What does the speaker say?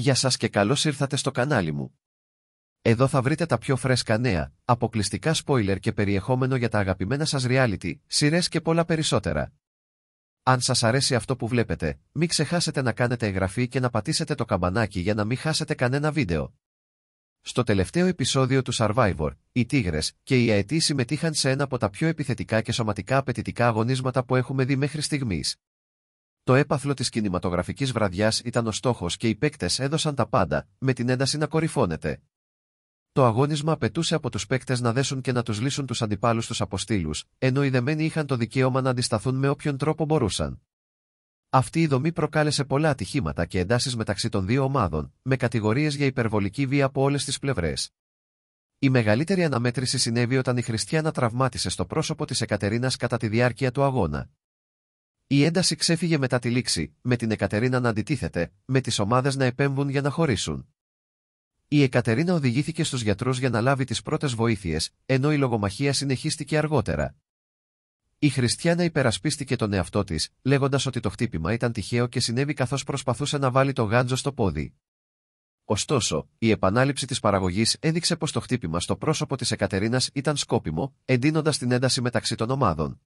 Γεια σας και καλώς ήρθατε στο κανάλι μου. Εδώ θα βρείτε τα πιο φρέσκα νέα, αποκλειστικά spoiler και περιεχόμενο για τα αγαπημένα σας reality, σειρές και πολλά περισσότερα. Αν σας αρέσει αυτό που βλέπετε, μην ξεχάσετε να κάνετε εγγραφή και να πατήσετε το καμπανάκι για να μην χάσετε κανένα βίντεο. Στο τελευταίο επεισόδιο του Survivor, οι Τίγρες και οι Αετοί συμμετείχαν σε ένα από τα πιο επιθετικά και σωματικά απαιτητικά αγωνίσματα που έχουμε δει μέχρι στιγμής. Το έπαθλο της κινηματογραφικής βραδιάς ήταν ο στόχος και οι παίκτες έδωσαν τα πάντα, με την ένταση να κορυφώνεται. Το αγώνισμα απαιτούσε από τους παίκτες να δέσουν και να τους λύσουν τους αντιπάλους τους αποστήλους, ενώ οι δεμένοι είχαν το δικαίωμα να αντισταθούν με όποιον τρόπο μπορούσαν. Αυτή η δομή προκάλεσε πολλά ατυχήματα και εντάσεις μεταξύ των δύο ομάδων, με κατηγορίες για υπερβολική βία από όλες τις πλευρές. Η μεγαλύτερη αναμέτρηση συνέβη όταν η Χριστιανά τραυμάτισε στο πρόσωπο της Εκατερίνας κατά τη διάρκεια του αγώνα. Η ένταση ξέφυγε μετά τη λήξη, με την Εκατερίνα να αντιτίθεται, με τις ομάδες να επέμβουν για να χωρίσουν. Η Εκατερίνα οδηγήθηκε στους γιατρούς για να λάβει τις πρώτες βοήθειες, ενώ η λογομαχία συνεχίστηκε αργότερα. Η Χριστιανά υπερασπίστηκε τον εαυτό της, λέγοντας ότι το χτύπημα ήταν τυχαίο και συνέβη καθώς προσπαθούσε να βάλει το γάντζο στο πόδι. Ωστόσο, η επανάληψη της παραγωγής έδειξε πως το χτύπημα στο πρόσωπο της Εκατερίνας ήταν σκόπιμο, εντείνοντας την ένταση μεταξύ των ομάδων.